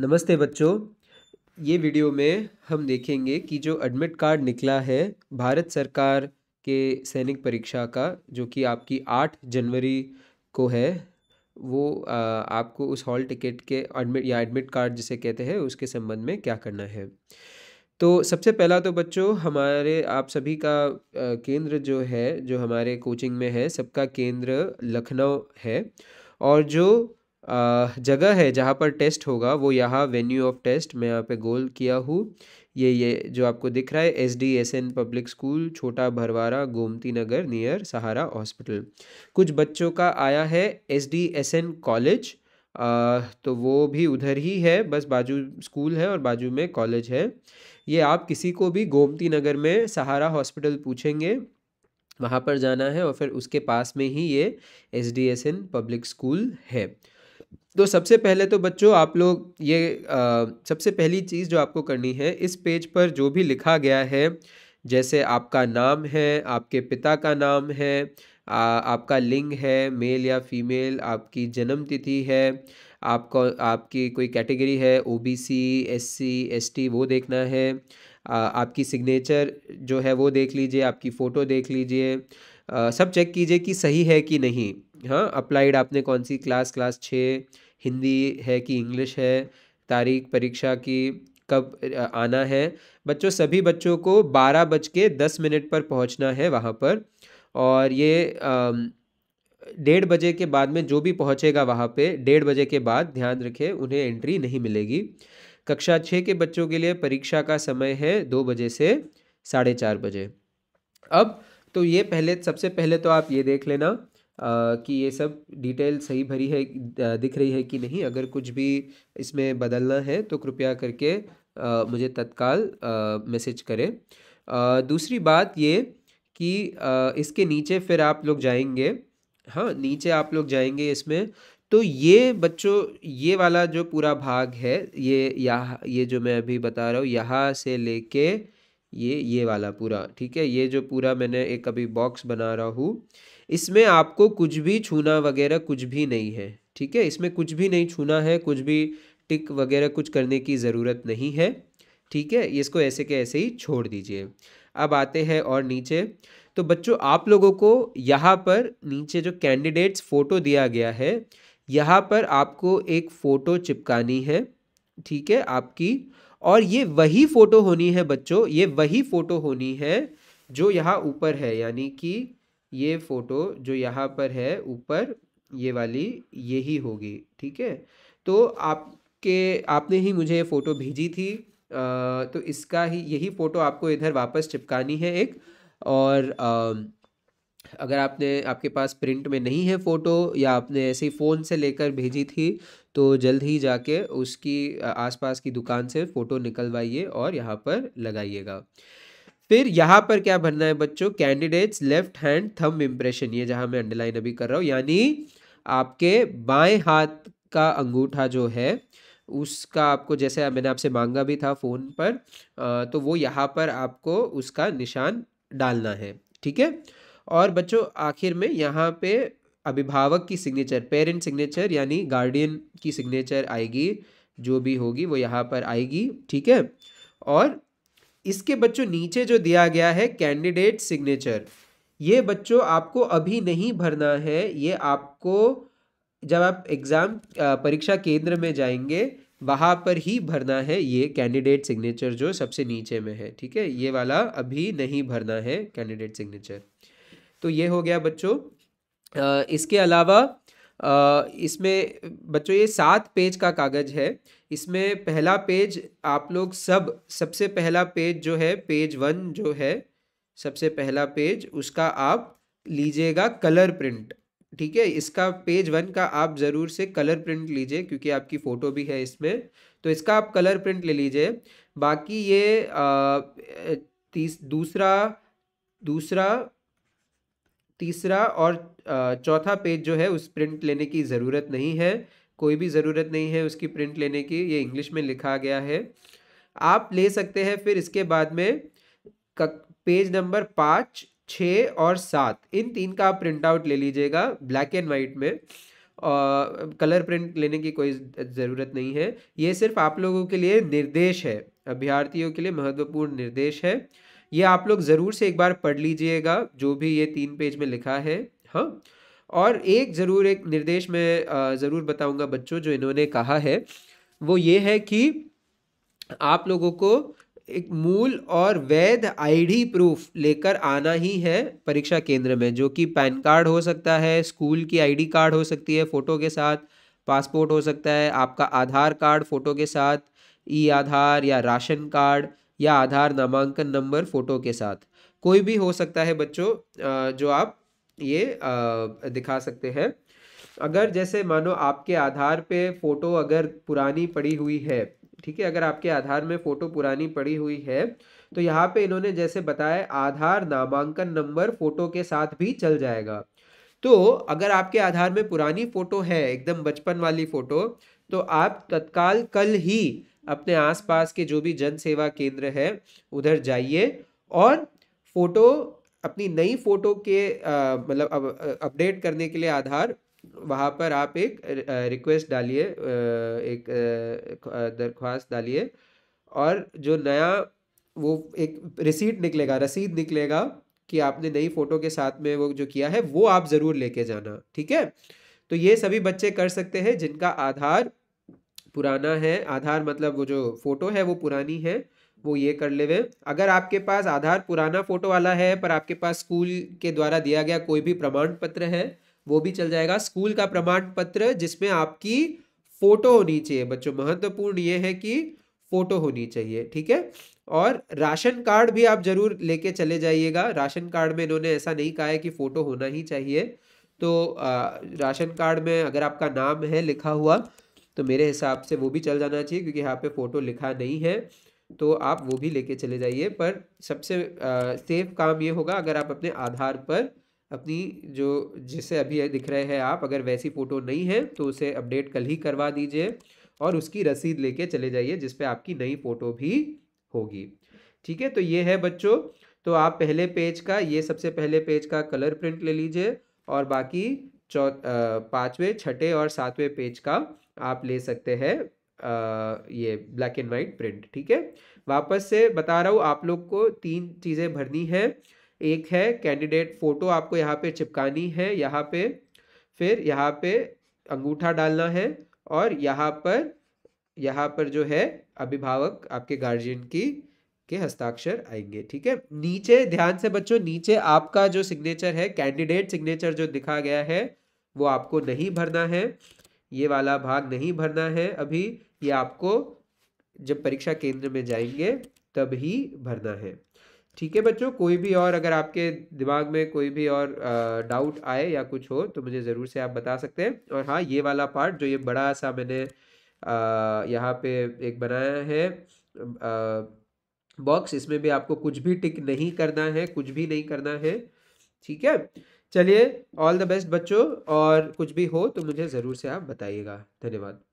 नमस्ते बच्चों ये वीडियो में हम देखेंगे कि जो एडमिट कार्ड निकला है भारत सरकार के सैनिक परीक्षा का जो कि आपकी आठ जनवरी को है वो आ, आपको उस हॉल टिकट के एडमिट या एडमिट कार्ड जिसे कहते हैं उसके संबंध में क्या करना है तो सबसे पहला तो बच्चों हमारे आप सभी का केंद्र जो है जो हमारे कोचिंग में है सबका केंद्र लखनऊ है और जो जगह है जहाँ पर टेस्ट होगा वो यहाँ वेन्यू ऑफ टेस्ट मैं यहाँ पे गोल किया हूँ ये ये जो आपको दिख रहा है S D S N public school छोटा भरवारा गोमती नगर नियर सहारा हॉस्पिटल कुछ बच्चों का आया है S D S N college तो वो भी उधर ही है बस बाजू स्कूल है और बाजू में कॉलेज है ये आप किसी को भी गोमती नगर में सहारा हॉस्पिटल पूछेंगे वहाँ पर जाना है और फिर उसके पास में ही ये S D S N public school है तो सबसे पहले तो बच्चों आप लोग ये आ, सबसे पहली चीज़ जो आपको करनी है इस पेज पर जो भी लिखा गया है जैसे आपका नाम है आपके पिता का नाम है आ, आपका लिंग है मेल या फीमेल आपकी जन्म तिथि है आपको आपकी कोई कैटेगरी है ओबीसी एससी एसटी वो देखना है आ, आपकी सिग्नेचर जो है वो देख लीजिए आपकी फ़ोटो देख लीजिए सब चेक कीजिए कि सही है कि नहीं हाँ अप्लाइड आपने कौन सी क्लास क्लास छः हिंदी है कि इंग्लिश है तारीख परीक्षा की कब आना है बच्चों सभी बच्चों को बारह बज के दस मिनट पर पहुंचना है वहाँ पर और ये डेढ़ बजे के बाद में जो भी पहुँचेगा वहाँ पे डेढ़ बजे के बाद ध्यान रखें उन्हें एंट्री नहीं मिलेगी कक्षा छः के बच्चों के लिए परीक्षा का समय है दो बजे से साढ़े चार बजे अब तो ये पहले सबसे पहले तो आप ये देख लेना कि ये सब डिटेल सही भरी है दिख रही है कि नहीं अगर कुछ भी इसमें बदलना है तो कृपया करके मुझे तत्काल मैसेज करें दूसरी बात ये कि इसके नीचे फिर आप लोग जाएंगे हाँ नीचे आप लोग जाएंगे इसमें तो ये बच्चों ये वाला जो पूरा भाग है ये यहाँ ये जो मैं अभी बता रहा हूँ यहाँ से लेके ये ये वाला पूरा ठीक है ये जो पूरा मैंने एक अभी बॉक्स बना रहा हूँ इसमें आपको कुछ भी छूना वगैरह कुछ भी नहीं है ठीक है इसमें कुछ भी नहीं छूना है कुछ भी टिक वगैरह कुछ करने की ज़रूरत नहीं है ठीक है इसको ऐसे के ऐसे ही छोड़ दीजिए अब आते हैं और नीचे तो बच्चों आप लोगों को यहाँ पर नीचे जो कैंडिडेट्स फ़ोटो दिया गया है यहाँ पर आपको एक फ़ोटो चिपकानी है ठीक है आपकी और ये वही फ़ोटो होनी है बच्चों ये वही फ़ोटो होनी है जो यहाँ ऊपर है यानी कि ये फ़ोटो जो यहाँ पर है ऊपर ये वाली यही होगी ठीक है तो आपके आपने ही मुझे ये फ़ोटो भेजी थी आ, तो इसका ही यही फ़ोटो आपको इधर वापस चिपकानी है एक और आ, अगर आपने आपके पास प्रिंट में नहीं है फ़ोटो या आपने ऐसे ही फ़ोन से लेकर भेजी थी तो जल्द ही जाके उसकी आसपास की दुकान से फ़ोटो निकलवाइए और यहाँ पर लगाइएगा फिर यहाँ पर क्या भरना है बच्चों candidates left hand thumb impression ये जहाँ मैं अंडरलाइन अभी कर रहा हूँ यानी आपके बाएं हाथ का अंगूठा जो है उसका आपको जैसे मैंने आपसे मांगा भी था फ़ोन पर तो वो यहाँ पर आपको उसका निशान डालना है ठीक है और बच्चों आखिर में यहाँ पे अभिभावक की सिग्नेचर पेरेंट सिग्नेचर यानी गार्डियन की सिग्नेचर आएगी जो भी होगी वो यहाँ पर आएगी ठीक है और इसके बच्चों नीचे जो दिया गया है कैंडिडेट सिग्नेचर ये बच्चों आपको अभी नहीं भरना है ये आपको जब आप एग्ज़ाम परीक्षा केंद्र में जाएंगे वहाँ पर ही भरना है ये कैंडिडेट सिग्नेचर जो सबसे नीचे में है ठीक है ये वाला अभी नहीं भरना है कैंडिडेट सिग्नेचर तो ये हो गया बच्चों इसके अलावा इसमें बच्चों ये सात पेज का कागज़ है इसमें पहला पेज आप लोग सब सबसे पहला पेज जो है पेज वन जो है सबसे पहला पेज उसका आप लीजिएगा कलर प्रिंट ठीक है इसका पेज वन का आप ज़रूर से कलर प्रिंट लीजिए क्योंकि आपकी फ़ोटो भी है इसमें तो इसका आप कलर प्रिंट ले लीजिए बाकी ये तीस दूसरा दूसरा तीसरा और चौथा पेज जो है उस प्रिंट लेने की ज़रूरत नहीं है कोई भी ज़रूरत नहीं है उसकी प्रिंट लेने की ये इंग्लिश में लिखा गया है आप ले सकते हैं फिर इसके बाद में पेज नंबर पाँच छः और सात इन तीन का आप प्रिंट आउट ले लीजिएगा ब्लैक एंड वाइट में और कलर प्रिंट लेने की कोई ज़रूरत नहीं है ये सिर्फ आप लोगों के लिए निर्देश है अभ्यार्थियों के लिए महत्वपूर्ण निर्देश है ये आप लोग ज़रूर से एक बार पढ़ लीजिएगा जो भी ये तीन पेज में लिखा है हाँ और एक ज़रूर एक निर्देश मैं ज़रूर बताऊंगा बच्चों जो इन्होंने कहा है वो ये है कि आप लोगों को एक मूल और वैध आईडी प्रूफ लेकर आना ही है परीक्षा केंद्र में जो कि पैन कार्ड हो सकता है स्कूल की आईडी कार्ड हो सकती है फ़ोटो के साथ पासपोर्ट हो सकता है आपका आधार कार्ड फ़ोटो के साथ ई आधार या राशन कार्ड या आधार नामांकन नंबर फ़ोटो के साथ कोई भी हो सकता है बच्चों जो आप ये दिखा सकते हैं अगर जैसे मानो आपके आधार पे फ़ोटो अगर पुरानी पड़ी हुई है ठीक है अगर आपके आधार में फ़ोटो पुरानी पड़ी हुई है तो यहाँ पे इन्होंने जैसे बताया आधार नामांकन नंबर फ़ोटो के साथ भी चल जाएगा तो अगर आपके आधार में पुरानी फ़ोटो है एकदम बचपन वाली फ़ोटो तो आप तत्काल कल ही अपने आसपास के जो भी जन सेवा केंद्र है उधर जाइए और फोटो अपनी नई फोटो के मतलब अपडेट करने के लिए आधार वहाँ पर आप एक रिक्वेस्ट डालिए एक दरख्वास्त डालिए और जो नया वो एक रिसीट निकलेगा रसीद निकलेगा कि आपने नई फ़ोटो के साथ में वो जो किया है वो आप ज़रूर लेके जाना ठीक है तो ये सभी बच्चे कर सकते हैं जिनका आधार पुराना है आधार मतलब वो जो फ़ोटो है वो पुरानी है वो ये कर ले अगर आपके पास आधार पुराना फ़ोटो वाला है पर आपके पास स्कूल के द्वारा दिया गया कोई भी प्रमाण पत्र है वो भी चल जाएगा स्कूल का प्रमाण पत्र जिसमें आपकी फ़ोटो होनी चाहिए बच्चों महत्वपूर्ण ये है कि फ़ोटो होनी चाहिए ठीक है और राशन कार्ड भी आप ज़रूर लेके चले जाइएगा राशन कार्ड में इन्होंने ऐसा नहीं कहा है कि फ़ोटो होना ही चाहिए तो आ, राशन कार्ड में अगर आपका नाम है लिखा हुआ तो मेरे हिसाब से वो भी चल जाना चाहिए क्योंकि यहाँ पे फ़ोटो लिखा नहीं है तो आप वो भी लेके चले जाइए पर सबसे सेफ काम ये होगा अगर आप अपने आधार पर अपनी जो जिसे अभी दिख रहे हैं आप अगर वैसी फ़ोटो नहीं है तो उसे अपडेट कल ही करवा दीजिए और उसकी रसीद लेके चले जाइए जिस पे आपकी नई फ़ोटो भी होगी ठीक है तो ये है बच्चों तो आप पहले पेज का ये सबसे पहले पेज का कलर प्रिंट ले लीजिए और बाकी चौ पाँचवें छठे और सातवें पेज का आप ले सकते हैं ये ब्लैक एंड वाइट प्रिंट ठीक है वापस से बता रहा हूँ आप लोग को तीन चीज़ें भरनी है एक है कैंडिडेट फ़ोटो आपको यहाँ पे चिपकानी है यहाँ पे फिर यहाँ पे अंगूठा डालना है और यहाँ पर यहाँ पर जो है अभिभावक आपके गार्जियन की के हस्ताक्षर आएंगे ठीक है नीचे ध्यान से बच्चों नीचे आपका जो सिग्नेचर है कैंडिडेट सिग्नेचर जो दिखा गया है वो आपको नहीं भरना है ये वाला भाग नहीं भरना है अभी ये आपको जब परीक्षा केंद्र में जाएंगे तब ही भरना है ठीक है बच्चों कोई भी और अगर आपके दिमाग में कोई भी और डाउट आए या कुछ हो तो मुझे ज़रूर से आप बता सकते हैं और हाँ ये वाला पार्ट जो ये बड़ा सा मैंने यहाँ पे एक बनाया है बॉक्स इसमें भी आपको कुछ भी टिक नहीं करना है कुछ भी नहीं करना है ठीक है चलिए ऑल द बेस्ट बच्चों और कुछ भी हो तो मुझे ज़रूर से आप बताइएगा धन्यवाद